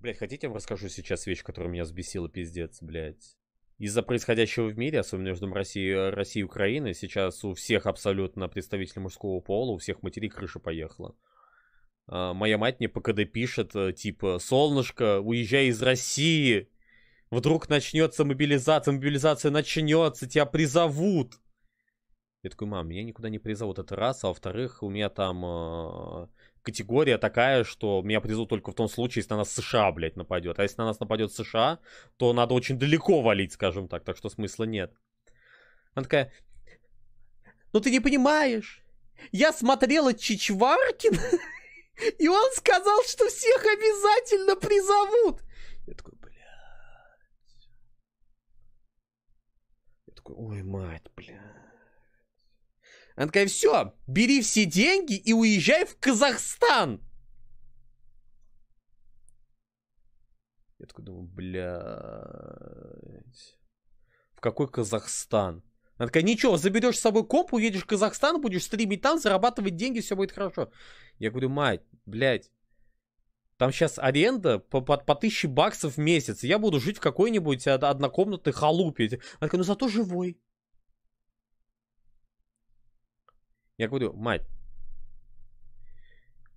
Блять, хотите, я вам расскажу сейчас вещь, которая меня взбесила, пиздец, блять. Из-за происходящего в мире, особенно между Россией, Россией и Украиной, сейчас у всех абсолютно представителей мужского пола, у всех матерей крыша поехала. А, моя мать мне по КД пишет, э, типа, «Солнышко, уезжай из России! Вдруг начнется мобилизация, мобилизация начнется, тебя призовут!» Я такой, мам, меня никуда не призовут, это раз, а во-вторых, у меня там э, категория такая, что меня призовут только в том случае, если на нас США, блядь, нападет. А если на нас нападет США, то надо очень далеко валить, скажем так, так что смысла нет. Она такая, ну ты не понимаешь, я смотрела Чичваркин, и он сказал, что всех обязательно призовут. Я такой, блядь. Я такой, ой, мать, блядь. Она такая, все, бери все деньги и уезжай в Казахстан. Я такой думаю, блядь. В какой Казахстан? Она такая, ничего, заберешь с собой комп, уедешь в Казахстан, будешь стримить там, зарабатывать деньги, все будет хорошо. Я говорю, мать, блядь, там сейчас аренда по, по, по 1000 баксов в месяц. Я буду жить в какой-нибудь однокомнатной халупе. Она такая, ну зато живой. Я говорю, мать,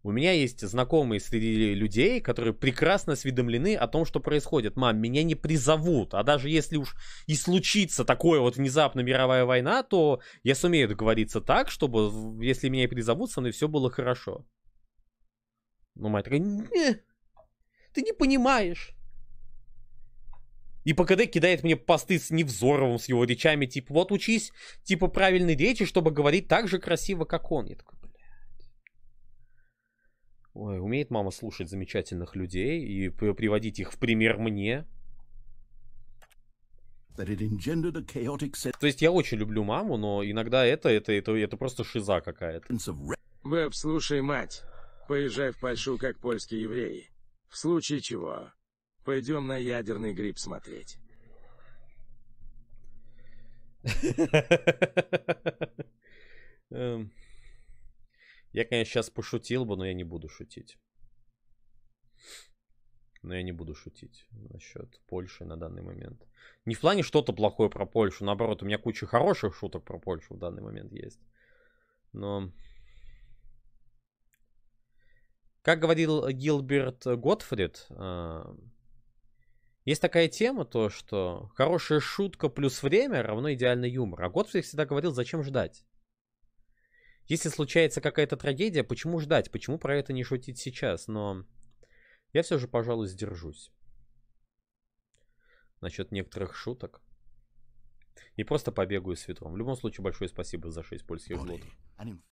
у меня есть знакомые среди людей, которые прекрасно осведомлены о том, что происходит. Мам, меня не призовут. А даже если уж и случится такое вот внезапно мировая война, то я сумею договориться так, чтобы если меня и призовут, со мной все было хорошо. Ну, мать такая, не, ты не понимаешь. И ПКД кидает мне посты с Невзоровым, с его речами, типа, вот учись, типа, правильной речи, чтобы говорить так же красиво, как он. Я такой, блядь. Ой, умеет мама слушать замечательных людей и приводить их в пример мне. То есть я очень люблю маму, но иногда это, это, это, это просто шиза какая-то. Веб, слушай, мать, поезжай в Польшу, как польские евреи. В случае чего, Пойдем на ядерный гриб смотреть. Эм, я, конечно, сейчас пошутил бы, но я не буду шутить. Но я не буду шутить насчет Польши на данный момент. Не в плане что-то плохое про Польшу, наоборот, у меня куча хороших шуток про Польшу в данный момент есть. Но... Как говорил Гилберт Готфрид, э, есть такая тема, то что хорошая шутка плюс время равно идеальный юмор. А Готфрид всегда говорил, зачем ждать? Если случается какая-то трагедия, почему ждать? Почему про это не шутить сейчас? Но я все же, пожалуй, сдержусь. Насчет некоторых шуток. И просто побегаю с ветром. В любом случае, большое спасибо за 6 польских злотых.